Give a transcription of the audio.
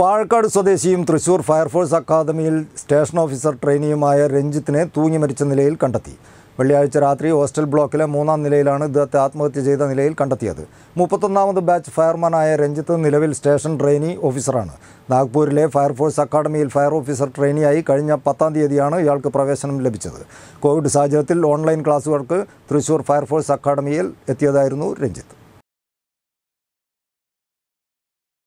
വാഴക്കാട് സ്വദേശിയും തൃശൂർ ഫയർഫോഴ്സ് അക്കാദമിയിൽ station officer ട്രെയിനിയുമായ രഞ്ജിത്തിനെ തൂങ്ങി മരിച്ച നിലയിൽ കണ്ടെത്തി വെള്ളിയാഴ്ച രാത്രി ഹോസ്റ്റൽ ബ്ലോക്കിലെ മൂന്നാം നിലയിലാണ് ഇദ്ദേഹത്തെ ആത്മഹത്യ ചെയ്ത നിലയിൽ കണ്ടെത്തിയത് മുപ്പത്തൊന്നാമത് ബാച്ച് ഫയർമാനായ രഞ്ജിത്ത് നിലവിൽ സ്റ്റേഷൻ ട്രെയിനി ഓഫീസറാണ് നാഗ്പൂരിലെ ഫയർഫോഴ്സ് അക്കാഡമിയിൽ ഫയർ ഓഫീസർ ട്രെയിനിയായി കഴിഞ്ഞ പത്താം തീയതിയാണ് ഇയാൾക്ക് പ്രവേശനം ലഭിച്ചത് കോവിഡ് സാഹചര്യത്തിൽ ഓൺലൈൻ ക്ലാസുകൾക്ക് തൃശൂർ ഫയർഫോഴ്സ് അക്കാഡമിയിൽ എത്തിയതായിരുന്നു രഞ്ജിത്ത്